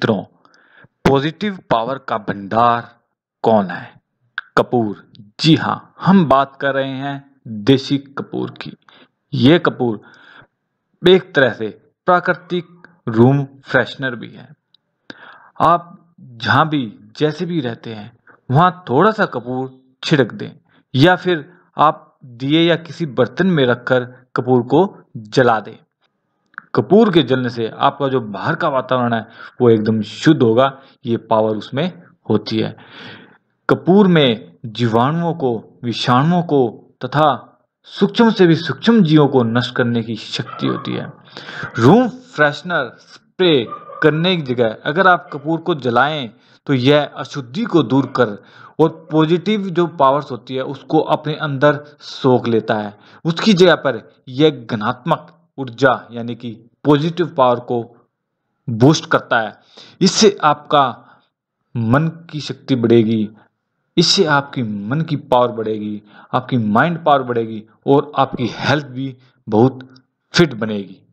मित्रों positive power का भंडार कौन है कपूर जी हाँ हम बात कर रहे हैं देसी कपूर की ये कपूर एक तरह से प्राकृतिक रूम फ्रेशनर भी है आप जहाँ भी जैसे भी रहते हैं वहाँ थोड़ा सा कपूर छिड़क दें या फिर आप दिए या किसी बर्तन में रखकर कपूर को जला दें कपूर के जलने से आपका जो बाहर का वातावरण है वो एकदम शुद्ध होगा ये पावर उसमें होती है कपूर में जीवाणुओं को विषाणुओं को तथा सूक्ष्म से भी सूक्ष्म जीवों को नष्ट करने की शक्ति होती है रूम फ्रेशनर स्प्रे करने की जगह अगर आप कपूर को जलाएं तो यह अशुद्धि को दूर कर और पॉजिटिव जो पावर्स होती है उसको अपने अंदर सोख लेता है उसकी जगह पर यह घनात्मक ऊर्जा यानी कि पॉजिटिव पावर को बूस्ट करता है इससे आपका मन की शक्ति बढ़ेगी इससे आपकी मन की पावर बढ़ेगी आपकी माइंड पावर बढ़ेगी और आपकी हेल्थ भी बहुत फिट बनेगी